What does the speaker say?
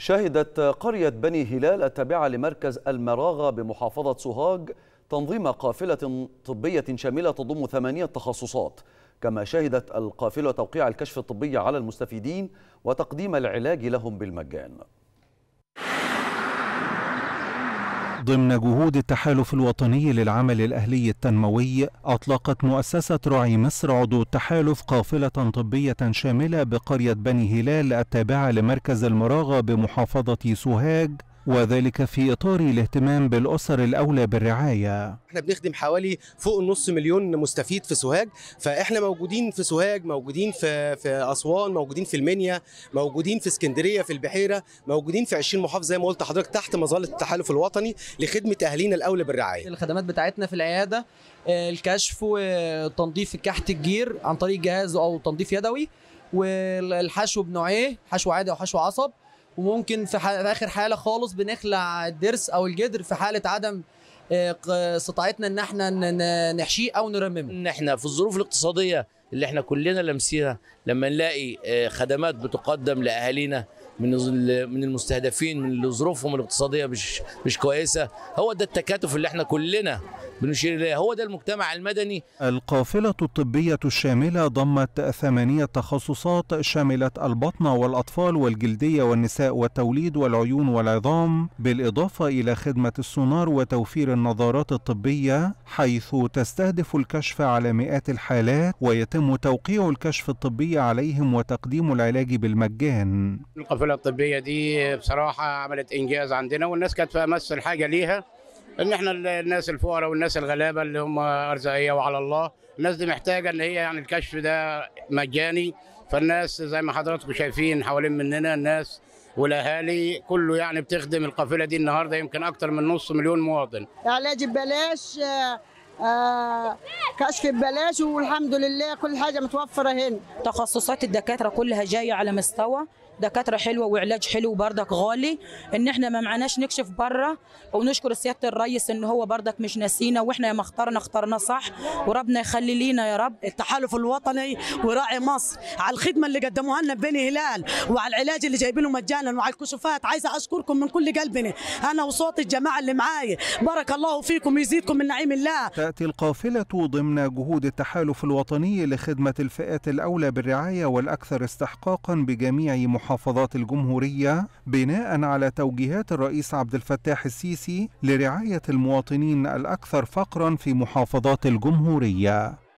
شهدت قرية بني هلال التابعة لمركز المراغة بمحافظة سوهاج تنظيم قافلة طبية شاملة تضم ثمانية تخصصات كما شهدت القافلة توقيع الكشف الطبي على المستفيدين وتقديم العلاج لهم بالمجان ضمن جهود التحالف الوطني للعمل الأهلي التنموي أطلقت مؤسسة رعي مصر عضو التحالف قافلة طبية شاملة بقرية بني هلال التابعة لمركز المراغة بمحافظة سوهاج وذلك في إطار الاهتمام بالأسر الأولى بالرعاية احنا بنخدم حوالي فوق النص مليون مستفيد في سوهاج فاحنا موجودين في سوهاج موجودين في في أسوان موجودين في المنيا موجودين في اسكندرية في البحيرة موجودين في 20 محافظة زي ما قلت حضرتك تحت مظلة التحالف الوطني لخدمة أهالينا الأولى بالرعاية الخدمات بتاعتنا في العيادة آه، الكشف وتنظيف كحت الجير عن طريق جهاز أو تنظيف يدوي والحشو بنوعيه حشو عادي أو حشو عصب وممكن في, حال... في اخر حاله خالص بنخلع الضرس او الجدر في حاله عدم آه، استطاعتنا ان احنا نحشيه او نرممه ان احنا في الظروف الاقتصاديه اللي احنا كلنا لمسيها لما نلاقي آه، خدمات بتقدم لاهالينا من من المستهدفين من اللي ظروفهم الاقتصاديه مش مش كويسه هو ده التكاتف اللي احنا كلنا بنشير اليه هو ده المجتمع المدني القافله الطبيه الشامله ضمت ثمانيه تخصصات شملت البطن والاطفال والجلديه والنساء والتوليد والعيون والعظام بالاضافه الى خدمه السونار وتوفير النظارات الطبيه حيث تستهدف الكشف على مئات الحالات ويتم توقيع الكشف الطبي عليهم وتقديم العلاج بالمجان القافله الجوله الطبيه دي بصراحه عملت انجاز عندنا والناس كانت في امس الحاجه ليها ان احنا الناس الفقراء والناس الغلابه اللي هم ارزاقيه وعلى الله الناس دي محتاجه ان هي يعني الكشف ده مجاني فالناس زي ما حضراتكم شايفين حوالين مننا الناس والاهالي كله يعني بتخدم القافله دي النهارده يمكن اكتر من نص مليون مواطن علاج يعني ببلاش آه، آه، كشف ببلاش والحمد لله كل حاجه متوفره هنا تخصصات الدكاتره كلها جايه على مستوى دكاتره حلوه وعلاج حلو وبرضك غالي ان احنا ما معناش نكشف بره ونشكر سياده الرئيس ان هو برضك مش ناسينا واحنا يا ما اخترنا اخترنا صح وربنا يخلي لينا يا رب التحالف الوطني وراعي مصر على الخدمه اللي قدموها لنا بني هلال وعلى العلاج اللي جايبينه مجانا وعلى الكشوفات عايزه اشكركم من كل قلبنا انا وصوت الجماعه اللي معايا بارك الله فيكم يزيدكم من نعيم الله تاتي القافله ضمن جهود التحالف الوطني لخدمه الفئات الاولى بالرعايه والاكثر استحقاقا بجميع محافظات محافظات الجمهورية بناء على توجيهات الرئيس عبد الفتاح السيسي لرعاية المواطنين الأكثر فقرا في محافظات الجمهورية